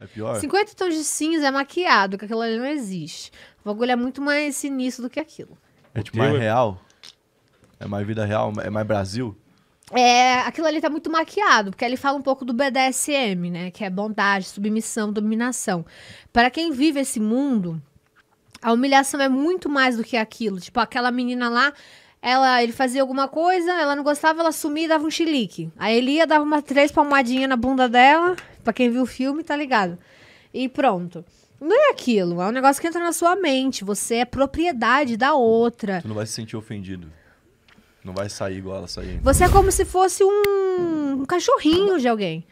É pior? 50 tons de cinza é maquiado, que aquilo ali não existe. O bagulho é muito mais sinistro do que aquilo. É tipo mais é- real? É mais vida real? É mais Brasil? É, aquilo ali tá muito maquiado, porque ele fala um pouco do BDSM, né? Que é bondade, submissão, dominação. Para quem vive esse mundo, a humilhação é muito mais do que aquilo. Tipo, aquela menina lá, ela, ele fazia alguma coisa, ela não gostava, ela sumia e dava um chilique. Aí ele ia, dava uma três palmadinhas na bunda dela, Pra quem viu o filme, tá ligado? E pronto. Não é aquilo, é um negócio que entra na sua mente. Você é propriedade da outra. Tu não vai se sentir ofendido. Não vai sair igual ela sair Você é como se fosse um, um cachorrinho de alguém.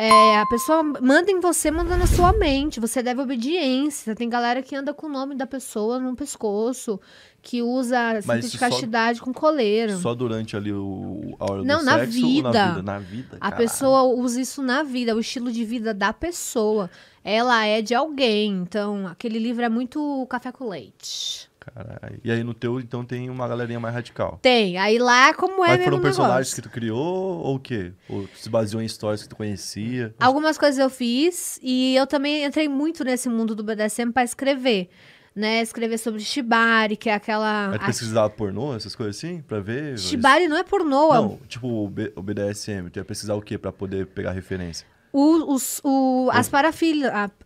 É, a pessoa manda em você, manda na sua mente. Você deve obediência. Tem galera que anda com o nome da pessoa no pescoço, que usa cinto de castidade só, com coleira. Só durante ali o, a hora Não, do na sexo vida. na vida? Na vida. A caralho. pessoa usa isso na vida, o estilo de vida da pessoa. Ela é de alguém. Então, aquele livro é muito café com leite. Caralho. E aí no teu, então, tem uma galerinha mais radical. Tem. Aí lá, como é Mas foram personagens negócio. que tu criou ou o quê? Ou se baseou em histórias que tu conhecia? Algumas coisas eu fiz e eu também entrei muito nesse mundo do BDSM para escrever. Né, escrever sobre Shibari, que é aquela. É pesquisar a... pornô, essas coisas assim? Pra ver? É shibari mas... não é pornô, é Não, tipo o, B... o BDSM, tu ia pesquisar o quê pra poder pegar referência? o, os, o, as,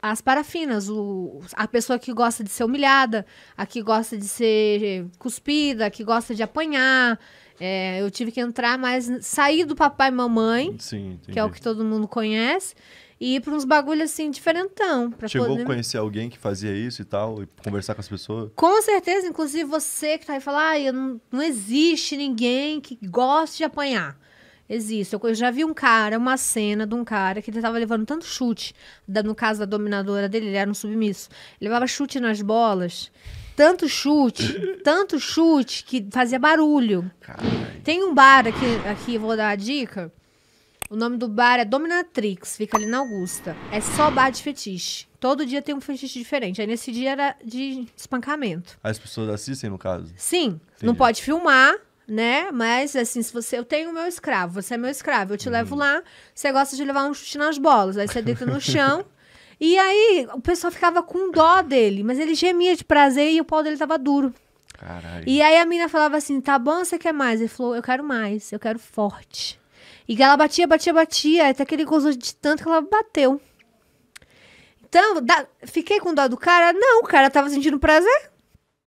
as parafinas, o, a pessoa que gosta de ser humilhada, a que gosta de ser cuspida, a que gosta de apanhar. É, eu tive que entrar mais, sair do papai e mamãe, Sim, que é o que todo mundo conhece, e ir para uns bagulhos assim, diferentão. Chegou poder... a conhecer alguém que fazia isso e tal, e conversar com as pessoas? Com certeza, inclusive você que tá aí e fala, ah, não, não existe ninguém que goste de apanhar. Existe. Eu já vi um cara, uma cena de um cara que ele tava levando tanto chute, no caso da dominadora dele, ele era um submisso. Ele levava chute nas bolas. Tanto chute, tanto chute que fazia barulho. Caralho. Tem um bar aqui, aqui, vou dar a dica. O nome do bar é Dominatrix, fica ali na Augusta. É só bar de fetiche. Todo dia tem um fetiche diferente. Aí nesse dia era de espancamento. As pessoas assistem, no caso? Sim. Entendi. Não pode filmar, né? Mas assim, se você eu tenho o meu escravo, você é meu escravo, eu te hum. levo lá, você gosta de levar um chute nas bolas, aí você deita no chão. e aí o pessoal ficava com dó dele, mas ele gemia de prazer e o pau dele tava duro. Caralho. E aí a mina falava assim: "Tá bom, você quer mais?" Ele falou: "Eu quero mais, eu quero forte". E ela batia, batia, batia, até que ele gozou de tanto que ela bateu. Então, da... fiquei com dó do cara? Não, o cara tava sentindo prazer.